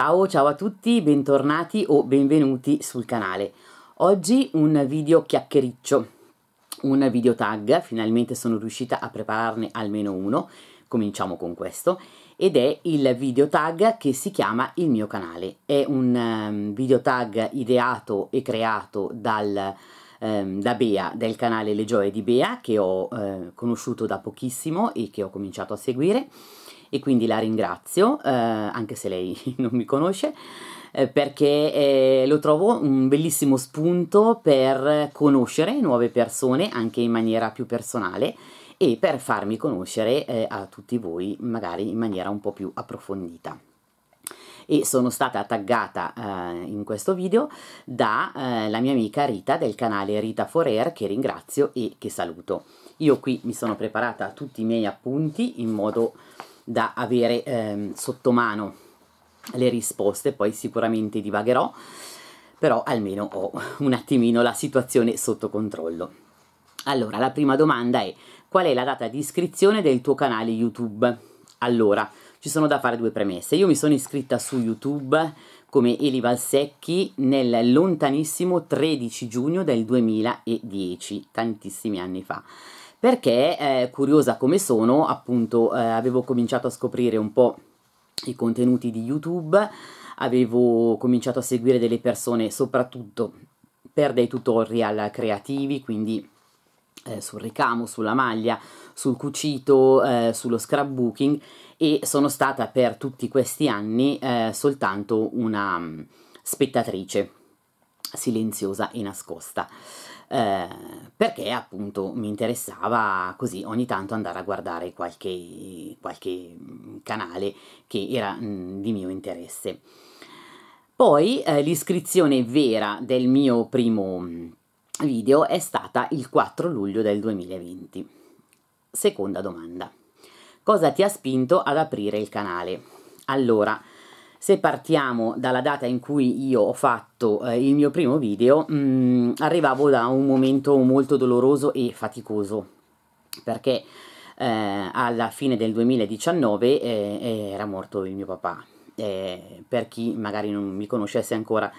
Ciao, ciao a tutti, bentornati o benvenuti sul canale. Oggi un video chiacchiericcio, un video tag, finalmente sono riuscita a prepararne almeno uno, cominciamo con questo, ed è il video tag che si chiama Il mio canale. È un um, video tag ideato e creato dal, um, da Bea, del canale Le Gioie di Bea, che ho uh, conosciuto da pochissimo e che ho cominciato a seguire e quindi la ringrazio, eh, anche se lei non mi conosce, eh, perché eh, lo trovo un bellissimo spunto per conoscere nuove persone anche in maniera più personale e per farmi conoscere eh, a tutti voi magari in maniera un po' più approfondita e sono stata taggata eh, in questo video dalla eh, mia amica Rita del canale Rita Forer che ringrazio e che saluto. Io qui mi sono preparata tutti i miei appunti in modo da avere ehm, sotto mano le risposte, poi sicuramente divagherò, però almeno ho un attimino la situazione sotto controllo. Allora, la prima domanda è qual è la data di iscrizione del tuo canale YouTube? Allora, ci sono da fare due premesse. Io mi sono iscritta su YouTube come Eli Valsecchi nel lontanissimo 13 giugno del 2010, tantissimi anni fa perché eh, curiosa come sono, appunto, eh, avevo cominciato a scoprire un po' i contenuti di YouTube, avevo cominciato a seguire delle persone soprattutto per dei tutorial creativi, quindi eh, sul ricamo, sulla maglia, sul cucito, eh, sullo scrapbooking e sono stata per tutti questi anni eh, soltanto una mm, spettatrice, silenziosa e nascosta. Eh, perché appunto mi interessava così ogni tanto andare a guardare qualche, qualche mm, canale che era mh, mm, di mio interesse. Poi eh, l'iscrizione vera del mio primo mm, video è stata il 4 luglio del 2020. Seconda domanda. Cosa ti ha spinto ad aprire il canale? Allora, se partiamo dalla data in cui io ho fatto eh, il mio primo video, mh, mm, arrivavo da un momento molto doloroso e faticoso, perché eh, alla fine del 2019 eh, eh, era morto il mio papà. Eh, per chi magari non mi conoscesse ancora,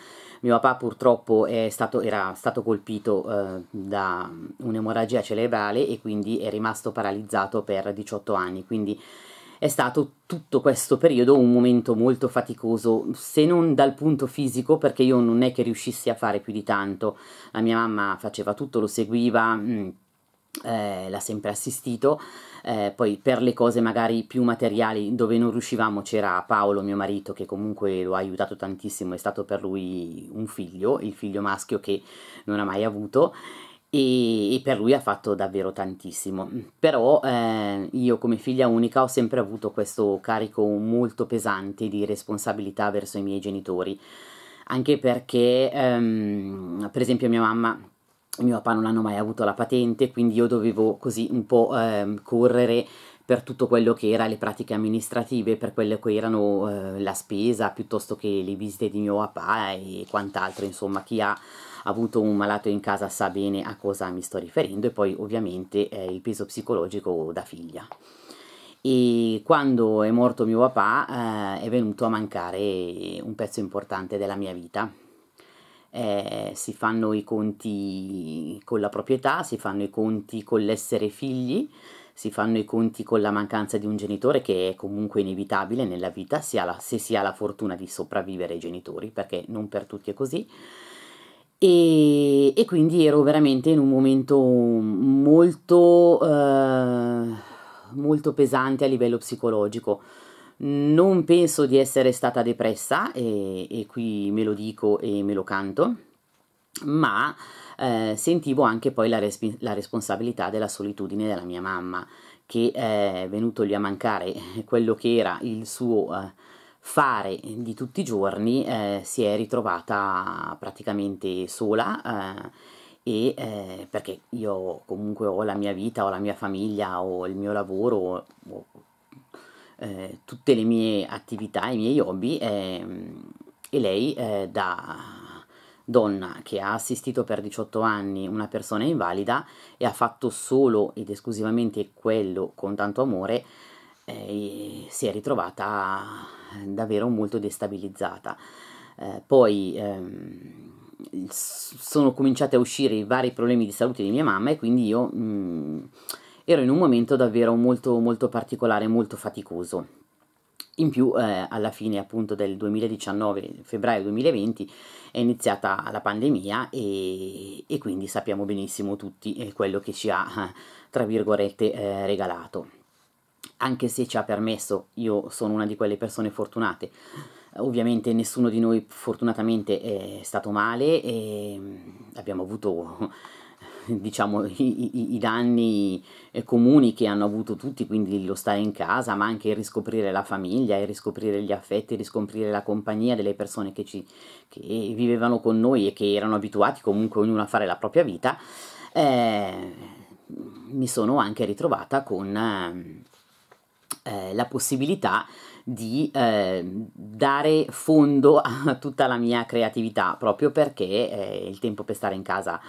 mio papà purtroppo stato, era stato colpito eh, da un'emorragia cerebrale e quindi è rimasto paralizzato per 18 anni, quindi è stato tutto questo periodo un momento molto faticoso, se non dal punto fisico, perché io non è che riuscissi a fare più di tanto. La mia mamma faceva tutto, lo seguiva. Mh, mm, eh, l'ha sempre assistito, eh, poi per le cose magari più materiali dove non riuscivamo c'era Paolo, mio marito, che comunque lo ha aiutato tantissimo, è stato per lui un figlio, il figlio maschio che non ha mai avuto e, e per lui ha fatto davvero tantissimo. Mm, però eh, io come figlia unica ho sempre avuto questo carico molto pesante di responsabilità verso i miei genitori, anche perché ehm, per esempio mia mamma e mio papà non hanno mai avuto la patente, quindi io dovevo così un po' ehm, correre per tutto quello che era le pratiche amministrative, per quello che erano eh, la spesa, piuttosto che le visite di mio papà e quant'altro, insomma, chi ha avuto un malato in casa sa bene a cosa mi sto riferendo e poi ovviamente eh, il peso psicologico da figlia. E quando è morto mio papà eh, è venuto a mancare un pezzo importante della mia vita. Eh, si fanno i conti con la proprietà, si fanno i conti con l'essere figli, si fanno i conti con la mancanza di un genitore che è comunque inevitabile nella vita se la, se si ha la fortuna di sopravvivere ai genitori, perché non per tutti è così. E, e, quindi ero veramente in un momento molto, eh, molto pesante a livello psicologico. Non penso di essere stata depressa, e, e qui me lo dico e me lo canto, ma eh, sentivo anche poi la, resp- la, responsabilità della solitudine della mia mamma, che eh, è venuto lì a mancare quello che era il suo... Eh, fare di tutti i giorni eh, si è ritrovata praticamente sola eh, e, eh, perché io comunque ho la mia vita, ho la mia famiglia, ho il mio lavoro, ho, ho, eh, tutte le mie attività, i miei hobby ehm, e lei eh, da donna che ha assistito per 18 anni una persona invalida e ha fatto solo ed esclusivamente quello con tanto amore, eh, si è ritrovata eh, davvero molto destabilizzata. Eh, poi ehm, sono cominciati a uscire i vari problemi di salute di mia mamma e quindi io mh, mm, ero in un momento davvero molto molto particolare, molto faticoso. In più eh, alla fine appunto del 2019, febbraio 2020, è iniziata la pandemia e, e quindi sappiamo benissimo tutti eh, quello che ci ha, tra virgolette, eh, regalato anche se ci ha permesso, io sono una di quelle persone fortunate. Ovviamente nessuno di noi fortunatamente è stato male e mm, abbiamo avuto diciamo, i, i, i, danni eh, comuni che hanno avuto tutti, quindi lo stare in casa, ma anche riscoprire la famiglia, e riscoprire gli affetti, riscoprire la compagnia delle persone che, ci, che vivevano con noi e che erano abituati comunque ognuno a fare la propria vita, eh, mi sono anche ritrovata con... Eh, eh, la possibilità di eh, dare fondo a tutta la mia creatività proprio perché eh, il tempo per stare in casa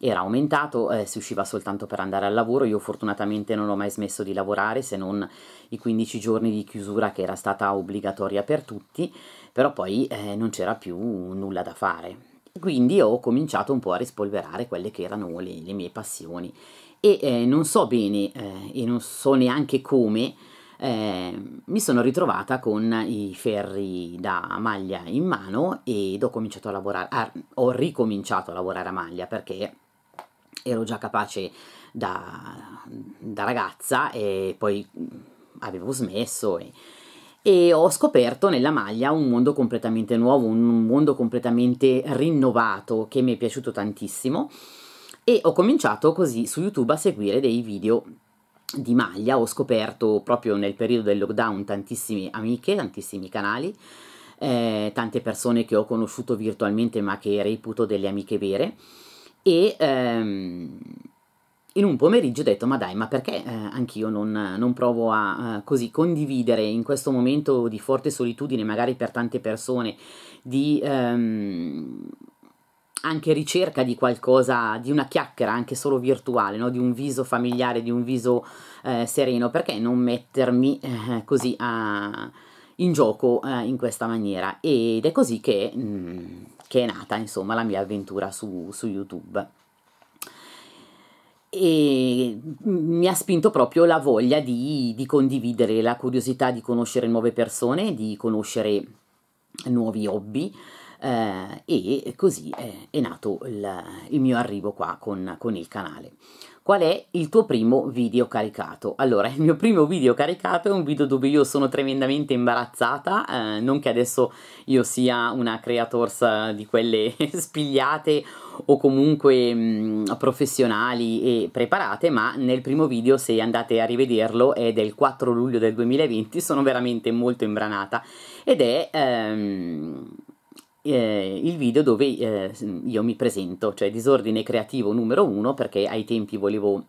era aumentato, eh, si usciva soltanto per andare al lavoro, io fortunatamente non ho mai smesso di lavorare se non i 15 giorni di chiusura che era stata obbligatoria per tutti, però poi eh, non c'era più nulla da fare. Quindi ho cominciato un po' a rispolverare quelle che erano le, le mie passioni e eh, non so bene eh, e non so neanche come eh, mi sono ritrovata con i ferri da maglia in mano ed ho cominciato a lavorare, ah, ho ricominciato a lavorare a maglia perché ero già capace da, da ragazza e poi avevo smesso e, e ho scoperto nella maglia un mondo completamente nuovo, un mondo completamente rinnovato che mi è piaciuto tantissimo e ho cominciato così su YouTube a seguire dei video di maglia ho scoperto proprio nel periodo del lockdown tantissime amiche, tantissimi canali, eh, tante persone che ho conosciuto virtualmente ma che reputo delle amiche vere e ehm, in un pomeriggio ho detto ma dai ma perché eh, anch'io non, non, provo a, a così condividere in questo momento di forte solitudine magari per tante persone di ehm, anche ricerca di qualcosa, di una chiacchiera anche solo virtuale, no? di un viso familiare, di un viso eh, sereno, perché non mettermi eh, così a, in gioco eh, in questa maniera? Ed è così che, mh, mm, che, è nata insomma la mia avventura su, su YouTube. E mi ha spinto proprio la voglia di, di condividere, la curiosità di conoscere nuove persone, di conoscere nuovi hobby eh, e così eh, è nato il, il mio arrivo qua con, con il canale. Qual è il tuo primo video caricato? Allora, il mio primo video caricato è un video dove io sono tremendamente imbarazzata, eh, non che adesso io sia una creators eh, di quelle spigliate o comunque mh, mm, professionali e preparate, ma nel primo video, se andate a rivederlo, è del 4 luglio del 2020, sono veramente molto imbranata ed è... Ehm, eh, il video dove eh, io mi presento, cioè disordine creativo numero uno, perché ai tempi volevo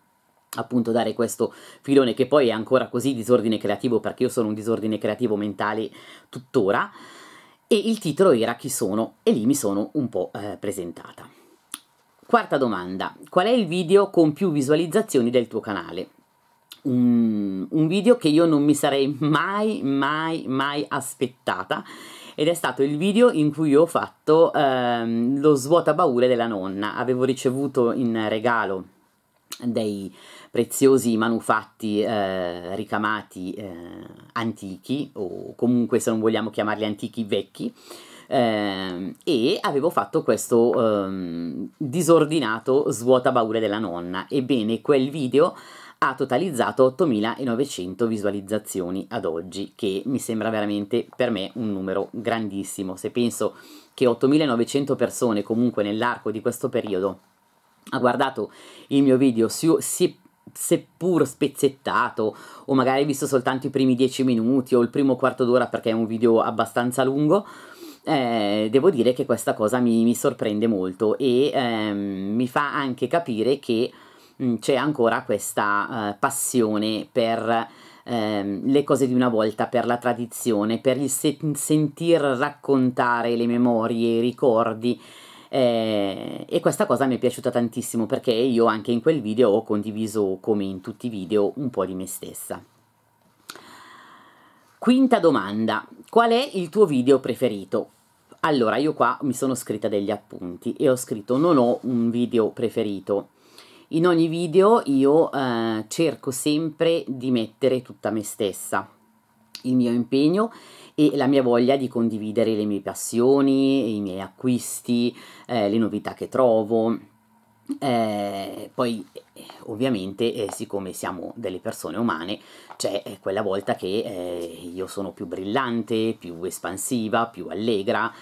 appunto dare questo filone che poi è ancora così disordine creativo perché io sono un disordine creativo mentale tuttora e il titolo era chi sono e lì mi sono un po' eh, presentata. Quarta domanda, qual è il video con più visualizzazioni del tuo canale? un, un video che io non mi sarei mai mai mai aspettata ed è stato il video in cui ho fatto ehm, lo svuotabaule della nonna. Avevo ricevuto in regalo dei preziosi manufatti eh, ricamati eh, antichi o comunque se non vogliamo chiamarli antichi vecchi eh, e avevo fatto questo ehm, disordinato svuotabaule della nonna ebbene quel video ha totalizzato 8.900 visualizzazioni ad oggi, che mi sembra veramente per me un numero grandissimo. Se penso che 8.900 persone comunque nell'arco di questo periodo ha guardato il mio video su, si, seppur spezzettato o magari visto soltanto i primi 10 minuti o il primo quarto d'ora perché è un video abbastanza lungo, eh, devo dire che questa cosa mi, mi sorprende molto e ehm, mi fa anche capire che Mm, c'è ancora questa eh, passione per ehm, le cose di una volta, per la tradizione, per il se- sentir raccontare le memorie, i ricordi. Eh, e questa cosa mi è piaciuta tantissimo perché io anche in quel video ho condiviso, come in tutti i video, un po' di me stessa. Quinta domanda, qual è il tuo video preferito? Allora, io qua mi sono scritta degli appunti e ho scritto non ho un video preferito in ogni video io eh, cerco sempre di mettere tutta me stessa, il mio impegno e la mia voglia di condividere le mie passioni, i miei acquisti, eh, le novità che trovo. Eh, poi eh, ovviamente eh, siccome siamo delle persone umane c'è eh, quella volta che eh, io sono più brillante, più espansiva, più allegra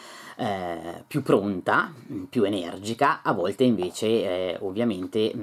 eh, più pronta, mm, più energica, a volte invece eh, ovviamente mh,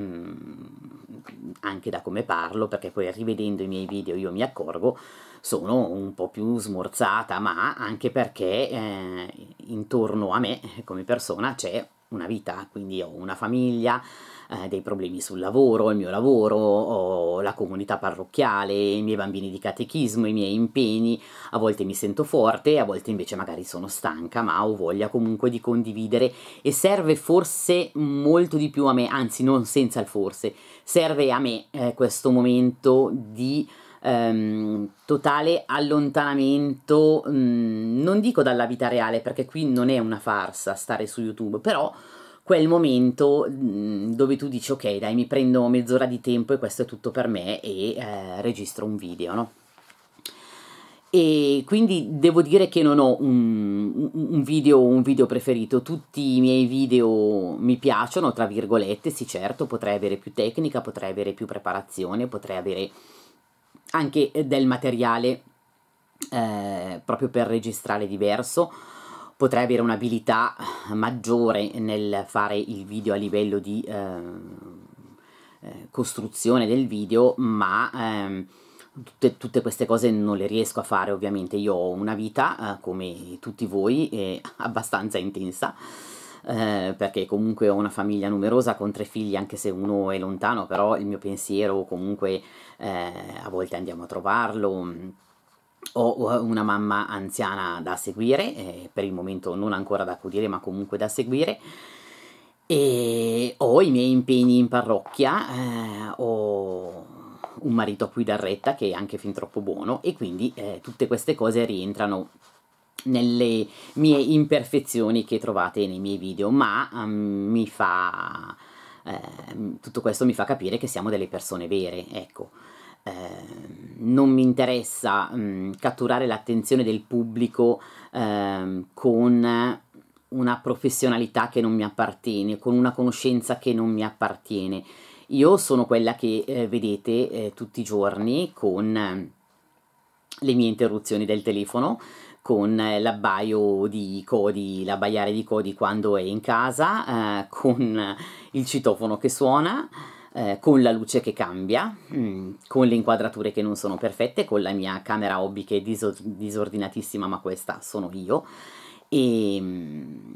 mm, anche da come parlo, perché poi rivedendo i miei video io mi accorgo, sono un po' più smorzata, ma anche perché eh, intorno a me come persona c'è una vita, quindi ho una famiglia, eh, dei problemi sul lavoro, il mio lavoro, la comunità parrocchiale, i miei bambini di catechismo, i miei impegni, a volte mi sento forte, a volte invece magari sono stanca, ma ho voglia comunque di condividere e serve forse molto di più a me, anzi non senza il forse, serve a me eh, questo momento di ehm, totale allontanamento, mm, non dico dalla vita reale perché qui non è una farsa stare su YouTube, però quel momento mm, dove tu dici ok dai mi prendo mezz'ora di tempo e questo è tutto per me e eh, registro un video, no? E quindi devo dire che non ho un, un, video, un, video, preferito, tutti i miei video mi piacciono, tra virgolette, sì certo, potrei avere più tecnica, potrei avere più preparazione, potrei avere anche del materiale eh, proprio per registrare diverso, potrei avere un'abilità maggiore nel fare il video a livello di ehm, eh, costruzione del video, ma ehm, tutte, tutte, queste cose non le riesco a fare ovviamente. Io ho una vita, eh, come tutti voi, eh, abbastanza intensa. Eh, perché comunque ho una famiglia numerosa con tre figli anche se uno è lontano però il mio pensiero comunque eh, a volte andiamo a trovarlo mm, ho una mamma anziana da seguire, eh, per il momento non ancora da accudire, ma comunque da seguire. E ho i miei impegni in parrocchia, eh, ho un marito a cui dar retta che è anche fin troppo buono e quindi eh, tutte queste cose rientrano nelle mie imperfezioni che trovate nei miei video, ma um, mi fa... Eh, tutto questo mi fa capire che siamo delle persone vere, ecco. Ehm, non mi interessa mh, mm, catturare l'attenzione del pubblico eh, con una professionalità che non mi appartiene, con una conoscenza che non mi appartiene. Io sono quella che eh, vedete eh, tutti i giorni con ehm, le mie interruzioni del telefono, con eh, l'abbaio di Codi, l'abbaiare di Codi quando è in casa, eh, con il citofono che suona, eh, con la luce che cambia, mh, mm, con le inquadrature che non sono perfette, con la mia camera hobby che è disor- disordinatissima, ma questa sono io. E, mm,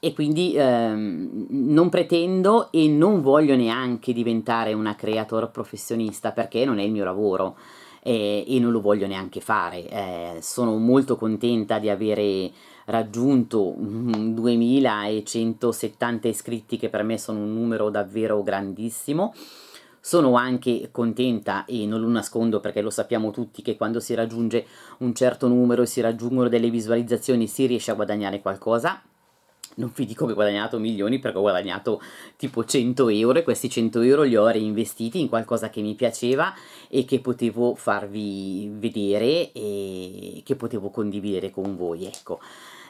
e quindi ehm, non pretendo e non voglio neanche diventare una creator professionista perché non è il mio lavoro eh, e non lo voglio neanche fare. Eh, sono molto contenta di avere raggiunto 2170 iscritti che per me sono un numero davvero grandissimo. Sono anche contenta e non lo nascondo perché lo sappiamo tutti che quando si raggiunge un certo numero e si raggiungono delle visualizzazioni si riesce a guadagnare qualcosa. Non vi dico che ho guadagnato milioni perché ho guadagnato tipo 100 euro e questi 100 euro li ho reinvestiti in qualcosa che mi piaceva e che potevo farvi vedere e che potevo condividere con voi, ecco.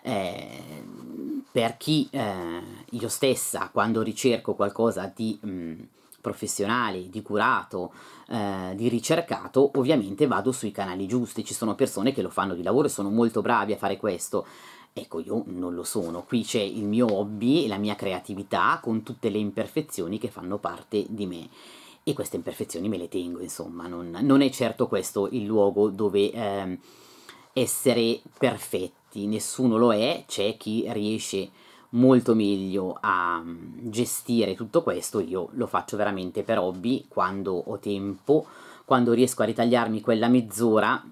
Ehm, per chi eh, io stessa, quando ricerco qualcosa di mh, mm, professionale, di curato, eh, di ricercato, ovviamente vado sui canali giusti. Ci sono persone che lo fanno di lavoro e sono molto bravi a fare questo. Ecco, io non lo sono. Qui c'è il mio hobby, la mia creatività, con tutte le imperfezioni che fanno parte di me. E queste imperfezioni me le tengo, insomma, non, non è certo questo il luogo dove eh, essere perfetti infatti nessuno lo è, c'è chi riesce molto meglio a mm, gestire tutto questo, io lo faccio veramente per hobby quando ho tempo, quando riesco a ritagliarmi quella mezz'ora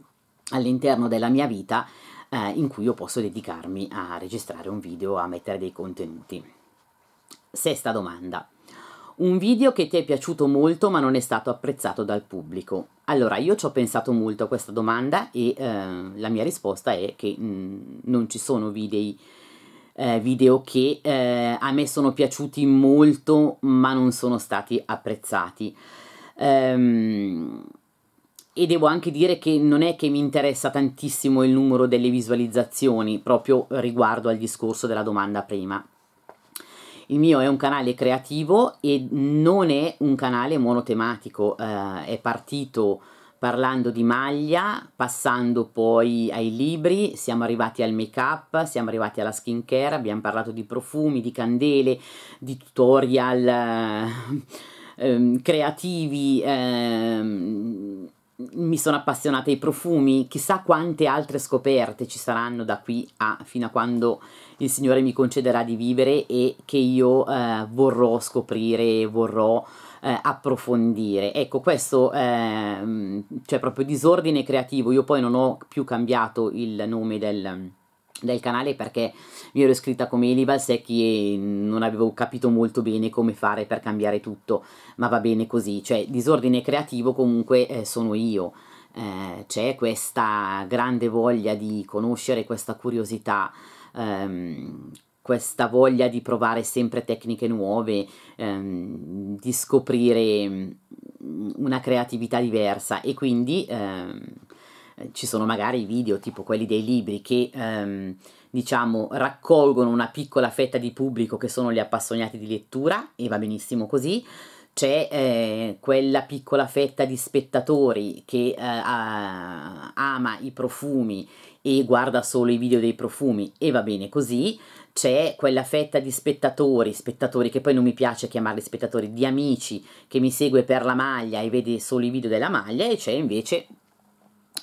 all'interno della mia vita eh, in cui io posso dedicarmi a registrare un video, a mettere dei contenuti. Sesta domanda. Un video che ti è piaciuto molto ma non è stato apprezzato dal pubblico. Allora, io ci ho pensato molto a questa domanda e eh, la mia risposta è che mh, mm, non ci sono video, eh, video che eh, a me sono piaciuti molto ma non sono stati apprezzati. Ehm, e devo anche dire che non è che mi interessa tantissimo il numero delle visualizzazioni proprio riguardo al discorso della domanda prima il mio è un canale creativo e non è un canale monotematico, eh, è partito parlando di maglia, passando poi ai libri, siamo arrivati al make up, siamo arrivati alla skincare, abbiamo parlato di profumi, di candele, di tutorial eh, ehm, creativi, ehm, mi sono appassionata ai profumi, chissà quante altre scoperte ci saranno da qui a fino a quando il Signore mi concederà di vivere e che io eh, vorrò scoprire, vorrò eh, approfondire. Ecco, questo eh, cioè proprio disordine creativo. Io poi non ho più cambiato il nome del del canale perché mi ero iscritta come Eli Secchi e non avevo capito molto bene come fare per cambiare tutto, ma va bene così, cioè disordine creativo comunque eh, sono io. Eh, c'è questa grande voglia di conoscere, questa curiosità, ehm, questa voglia di provare sempre tecniche nuove, ehm, di scoprire mm, una creatività diversa e quindi ehm, eh, ci sono magari video tipo quelli dei libri che ehm, diciamo raccolgono una piccola fetta di pubblico che sono gli appassionati di lettura e va benissimo così c'è eh, quella piccola fetta di spettatori che eh, ama i profumi e guarda solo i video dei profumi e va bene così, c'è quella fetta di spettatori, spettatori che poi non mi piace chiamarli spettatori, di amici che mi segue per la maglia e vede solo i video della maglia e c'è invece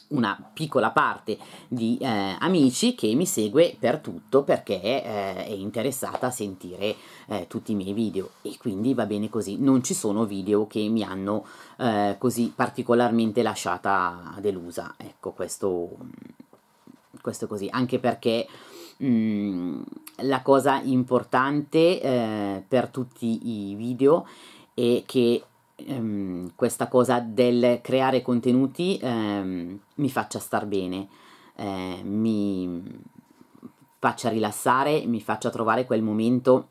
una piccola parte di eh, amici che mi segue per tutto perché eh, è interessata a sentire eh, tutti i miei video e quindi va bene così, non ci sono video che mi hanno eh, così particolarmente lasciata delusa, ecco questo, questo così, anche perché mm, la cosa importante eh, per tutti i video è che ehm, questa cosa del creare contenuti ehm, mi faccia star bene, eh, mi faccia rilassare, mi faccia trovare quel momento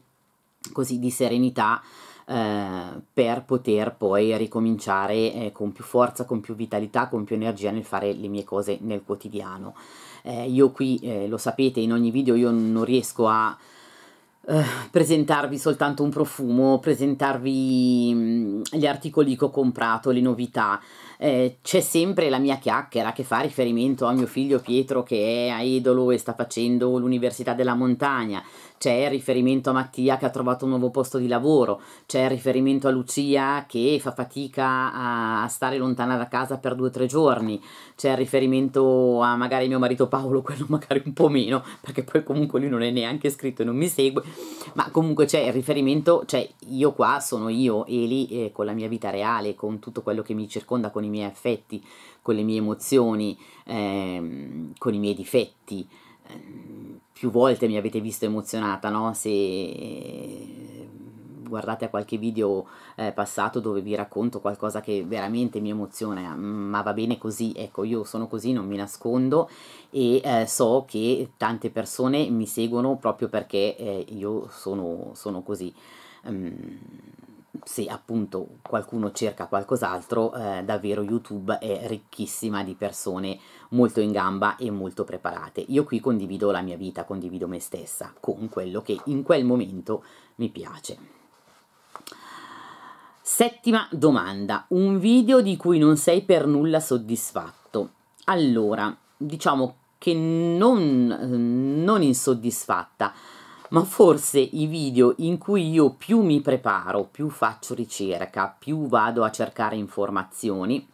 così di serenità eh, per poter poi ricominciare eh, con più forza, con più vitalità, con più energia nel fare le mie cose nel quotidiano. Eh, io qui, eh, lo sapete, in ogni video io non riesco a eh, presentarvi soltanto un profumo, presentarvi mh, gli articoli che ho comprato, le novità, eh, c'è sempre la mia chiacchiera che fa riferimento a mio figlio Pietro che è a Edolo e sta facendo l'università della montagna, c'è il riferimento a Mattia che ha trovato un nuovo posto di lavoro, c'è il riferimento a Lucia che fa fatica a, a stare lontana da casa per due o tre giorni, c'è il riferimento a magari mio marito Paolo, quello magari un po' meno, perché poi comunque lui non è neanche scritto e non mi segue, ma comunque c'è il riferimento, cioè io qua sono io, Eli, eh, con la mia vita reale, con tutto quello che mi circonda, con i i miei affetti, con le mie emozioni, ehm, con i miei difetti. Ehm, più volte mi avete visto emozionata, no? Se ehm, guardate a qualche video eh, passato dove vi racconto qualcosa che veramente mi emoziona, ma va bene così, ecco, io sono così, non mi nascondo e eh, so che tante persone mi seguono proprio perché eh, io sono, sono così. Um, se appunto qualcuno cerca qualcos'altro, eh, davvero YouTube è ricchissima di persone molto in gamba e molto preparate. Io qui condivido la mia vita, condivido me stessa con quello che in quel momento mi piace. Settima domanda, un video di cui non sei per nulla soddisfatto. Allora, diciamo che non, eh, non insoddisfatta, ma forse i video in cui io più mi preparo, più faccio ricerca, più vado a cercare informazioni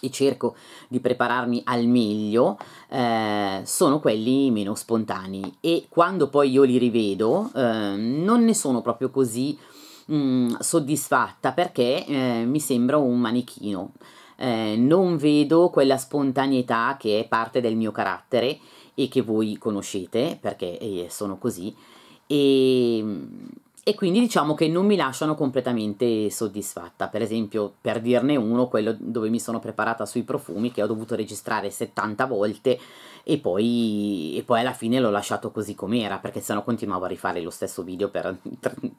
e cerco di prepararmi al meglio, eh, sono quelli meno spontanei e quando poi io li rivedo eh, non ne sono proprio così mh, mm, soddisfatta perché eh, mi sembra un manichino. Eh, non vedo quella spontaneità che è parte del mio carattere e che voi conoscete perché eh, sono così e, ehm, e quindi diciamo che non mi lasciano completamente soddisfatta. Per esempio, per dirne uno, quello dove mi sono preparata sui profumi che ho dovuto registrare 70 volte e poi, e poi alla fine l'ho lasciato così com'era perché sennò continuavo a rifare lo stesso video per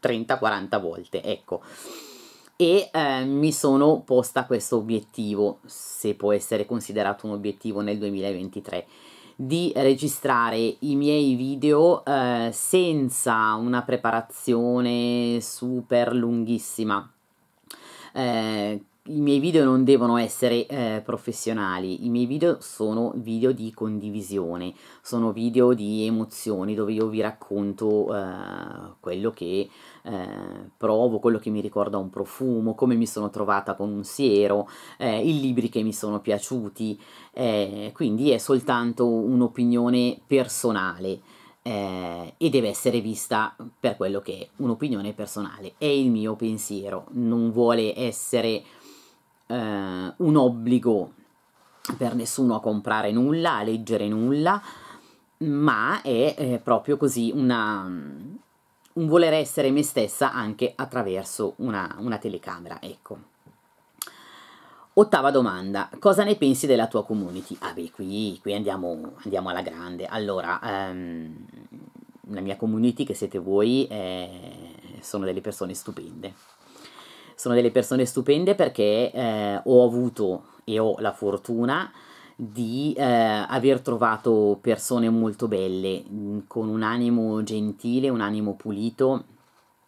30-40 volte. Ecco. E eh, mi sono posta questo obiettivo, se può essere considerato un obiettivo nel 2023 di registrare i miei video eh, senza una preparazione super lunghissima. Eh, i miei video non devono essere eh, professionali, i miei video sono video di condivisione, sono video di emozioni dove io vi racconto eh, quello che eh, provo, quello che mi ricorda un profumo, come mi sono trovata con un siero, eh, i libri che mi sono piaciuti, eh, quindi è soltanto un'opinione personale. Eh, e deve essere vista per quello che è un'opinione personale, è il mio pensiero, non vuole essere eh, un obbligo per nessuno a comprare nulla, a leggere nulla, ma è eh, proprio così una, un voler essere me stessa anche attraverso una, una telecamera, ecco. Ottava domanda, cosa ne pensi della tua community? Ah beh, qui, qui andiamo, andiamo, alla grande. Allora, ehm, la mia community, che siete voi, eh, sono delle persone stupende. Sono delle persone stupende perché eh, ho avuto e ho la fortuna di eh, aver trovato persone molto belle, mm, con un animo gentile, un animo pulito.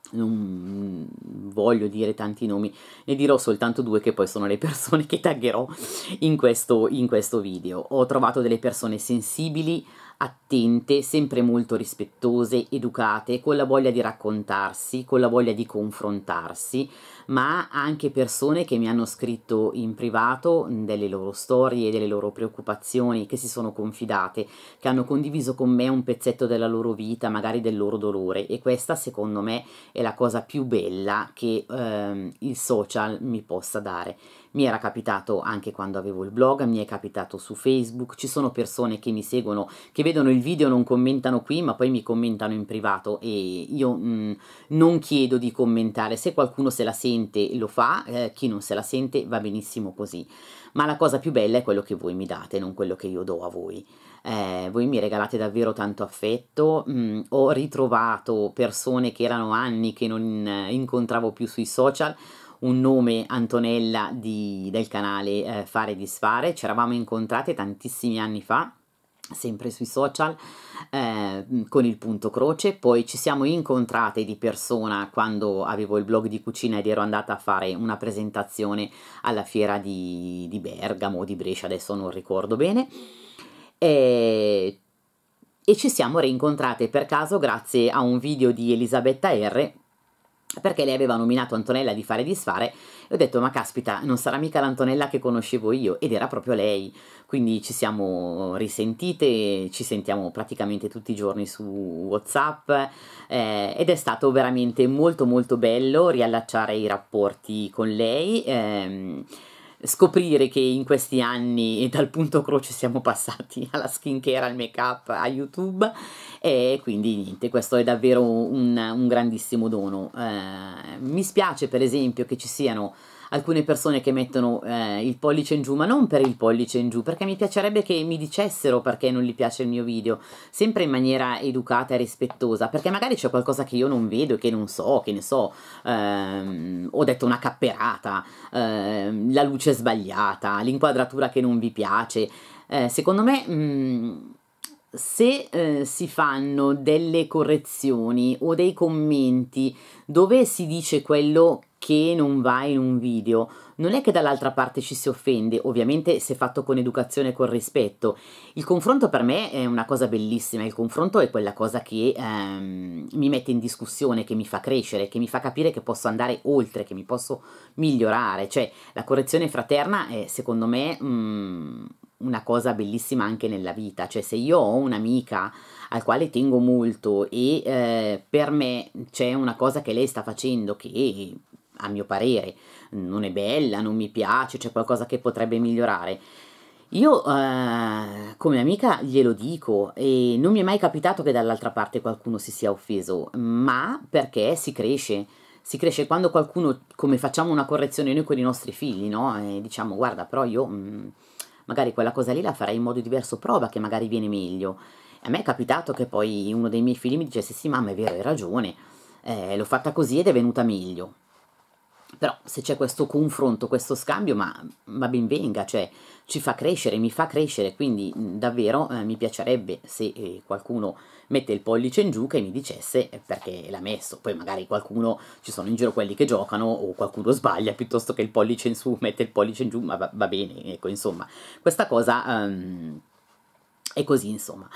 Non voglio dire tanti nomi, ne dirò soltanto due che poi sono le persone che taggerò in questo, in questo video. Ho trovato delle persone sensibili, attente, sempre molto rispettose, educate, con la voglia di raccontarsi, con la voglia di confrontarsi, ma anche persone che mi hanno scritto in privato delle loro storie, delle loro preoccupazioni, che si sono confidate, che hanno condiviso con me un pezzetto della loro vita, magari del loro dolore e questa secondo me è la cosa più bella che ehm, il social mi possa dare mi era capitato anche quando avevo il blog, mi è capitato su Facebook, ci sono persone che mi seguono, che vedono il video, non commentano qui, ma poi mi commentano in privato e io mh, mm, non chiedo di commentare, se qualcuno se la sente lo fa, eh, chi non se la sente va benissimo così, ma la cosa più bella è quello che voi mi date, non quello che io do a voi. Eh, voi mi regalate davvero tanto affetto, mm, ho ritrovato persone che erano anni che non eh, incontravo più sui social, un nome Antonella di, del canale eh, Fare e Disfare, ci eravamo incontrate tantissimi anni fa sempre sui social eh, mm, con il punto croce poi ci siamo incontrate di persona quando avevo il blog di cucina ed ero andata a fare una presentazione alla fiera di, di Bergamo o di Brescia adesso non ricordo bene e, e ci siamo rincontrate per caso grazie a un video di Elisabetta R perché lei aveva nominato Antonella di fare e disfare e ho detto ma caspita non sarà mica l'Antonella che conoscevo io ed era proprio lei quindi ci siamo risentite ci sentiamo praticamente tutti i giorni su Whatsapp eh, ed è stato veramente molto molto bello riallacciare i rapporti con lei ehm, scoprire che in questi anni dal punto croce siamo passati alla skincare, al make up, a YouTube e quindi niente, questo è davvero un, un grandissimo dono. Eh, mi spiace per esempio che ci siano alcune persone che mettono eh, il pollice in giù, ma non per il pollice in giù, perché mi piacerebbe che mi dicessero perché non gli piace il mio video, sempre in maniera educata e rispettosa, perché magari c'è qualcosa che io non vedo, e che non so, che ne so, ehm, ho detto una capperata, ehm, la luce sbagliata, l'inquadratura che non vi piace. Eh, secondo me... Mh, mm, se eh, si fanno delle correzioni o dei commenti dove si dice quello perché non va in un video, non è che dall'altra parte ci si offende, ovviamente se fatto con educazione e con rispetto. Il confronto per me è una cosa bellissima, il confronto è quella cosa che ehm, mi mette in discussione, che mi fa crescere, che mi fa capire che posso andare oltre, che mi posso migliorare, cioè la correzione fraterna è secondo me mh, mm, una cosa bellissima anche nella vita, cioè se io ho un'amica al quale tengo molto e eh, per me c'è una cosa che lei sta facendo che a mio parere, non è bella, non mi piace, c'è qualcosa che potrebbe migliorare. Io eh, come amica glielo dico e non mi è mai capitato che dall'altra parte qualcuno si sia offeso, ma perché si cresce. Si cresce quando qualcuno, come facciamo una correzione noi con i nostri figli, no? E diciamo, guarda, però io mh, mm, magari quella cosa lì la farei in modo diverso, prova che magari viene meglio. A me è capitato che poi uno dei miei figli mi dicesse, sì mamma è vero, hai ragione, eh, l'ho fatta così ed è venuta meglio. Però se c'è questo confronto, questo scambio, ma, ma ben venga, cioè ci fa crescere, mi fa crescere, quindi davvero eh, mi piacerebbe se eh, qualcuno mette il pollice in giù che mi dicesse eh, perché l'ha messo, poi magari qualcuno, ci sono in giro quelli che giocano o qualcuno sbaglia piuttosto che il pollice in su, mette il pollice in giù, ma va, va bene, ecco insomma, questa cosa ehm, è così insomma.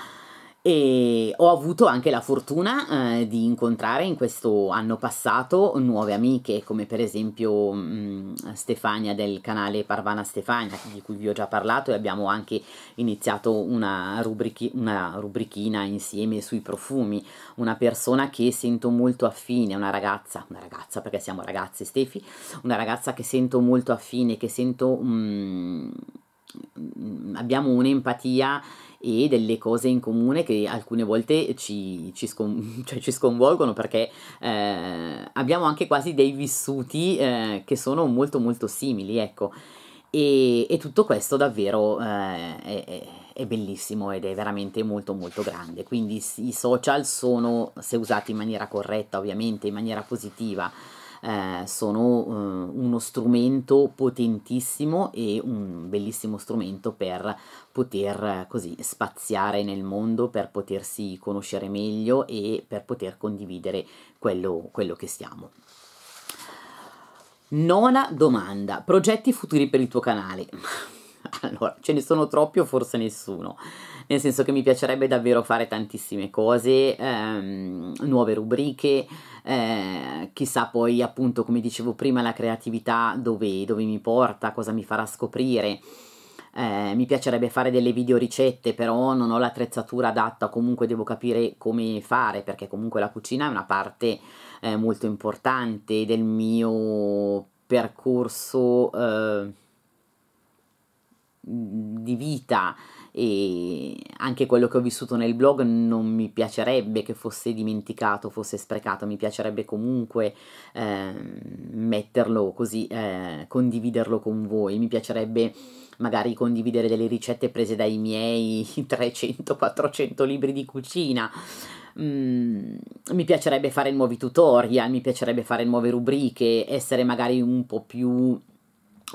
E ho avuto anche la fortuna eh, di incontrare in questo anno passato nuove amiche, come per esempio mh, mm, Stefania del canale Parvana Stefania, di cui vi ho già parlato, e abbiamo anche iniziato una, rubrichi- una rubrichina insieme sui profumi. Una persona che sento molto affine, una ragazza, una ragazza perché siamo ragazze, Stefi, una ragazza che sento molto affine, che sento. Mh, mm, mm, abbiamo un'empatia e delle cose in comune che alcune volte ci, ci, scon- cioè ci sconvolgono perché eh, abbiamo anche quasi dei vissuti eh, che sono molto molto simili, ecco. E, e tutto questo davvero eh, è, è, bellissimo ed è veramente molto molto grande. Quindi i social sono, se usati in maniera corretta ovviamente, in maniera positiva, eh, sono eh, uno strumento potentissimo e un bellissimo strumento per poter eh, così spaziare nel mondo, per potersi conoscere meglio e per poter condividere quello, quello che siamo. Nona domanda, progetti futuri per il tuo canale. allora, ce ne sono troppi o forse nessuno. Nel senso che mi piacerebbe davvero fare tantissime cose, ehm, nuove rubriche, eh, chissà poi appunto come dicevo prima la creatività dove, dove mi porta, cosa mi farà scoprire. Eh, mi piacerebbe fare delle videoricette, però non ho l'attrezzatura adatta, comunque devo capire come fare, perché comunque la cucina è una parte eh, molto importante del mio percorso eh, di vita e anche quello che ho vissuto nel blog non mi piacerebbe che fosse dimenticato, fosse sprecato, mi piacerebbe comunque eh, metterlo così, eh, condividerlo con voi, mi piacerebbe magari condividere delle ricette prese dai miei 300-400 libri di cucina. Mm, mi piacerebbe fare nuovi tutorial, mi piacerebbe fare nuove rubriche, essere magari un po' più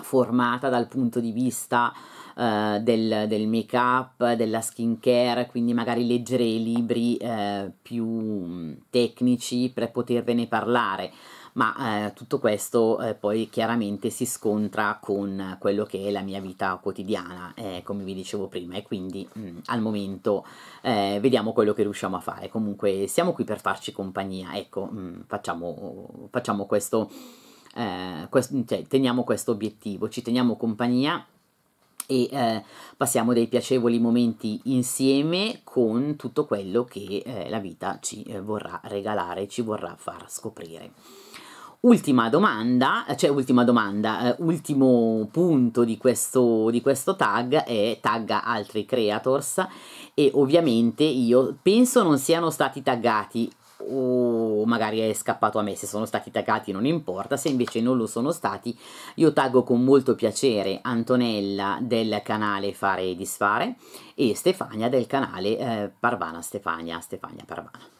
formata dal punto di vista eh, del, del make up, della skin care, quindi magari leggere i libri eh, più mm, tecnici per potervene parlare. Ma eh, tutto questo eh, poi chiaramente si scontra con quello che è la mia vita quotidiana, eh, come vi dicevo prima, e quindi mh, mm, al momento eh, vediamo quello che riusciamo a fare. Comunque siamo qui per farci compagnia, ecco, mh, mm, facciamo, facciamo questo eh, questo, cioè, teniamo questo obiettivo, ci teniamo compagnia e eh, passiamo dei piacevoli momenti insieme con tutto quello che eh, la vita ci eh, vorrà regalare, ci vorrà far scoprire. Ultima domanda, cioè ultima domanda, eh, ultimo punto di questo, di questo tag è tagga altri creators e ovviamente io penso non siano stati taggati o magari è scappato a me, se sono stati taggati non importa, se invece non lo sono stati io taggo con molto piacere Antonella del canale Fare e Disfare e Stefania del canale eh, Parvana Stefania, Stefania Parvana.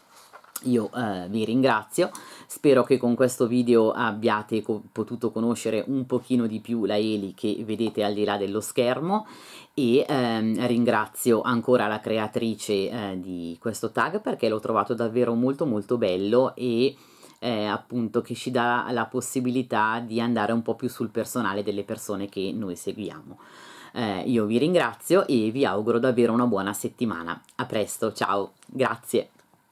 Io eh, vi ringrazio, spero che con questo video abbiate co potuto conoscere un pochino di più la Eli che vedete al di là dello schermo e ehm, ringrazio ancora la creatrice eh, di questo tag perché l'ho trovato davvero molto molto bello e eh, appunto che ci dà la possibilità di andare un po' più sul personale delle persone che noi seguiamo. Eh, io vi ringrazio e vi auguro davvero una buona settimana. A presto, ciao, grazie.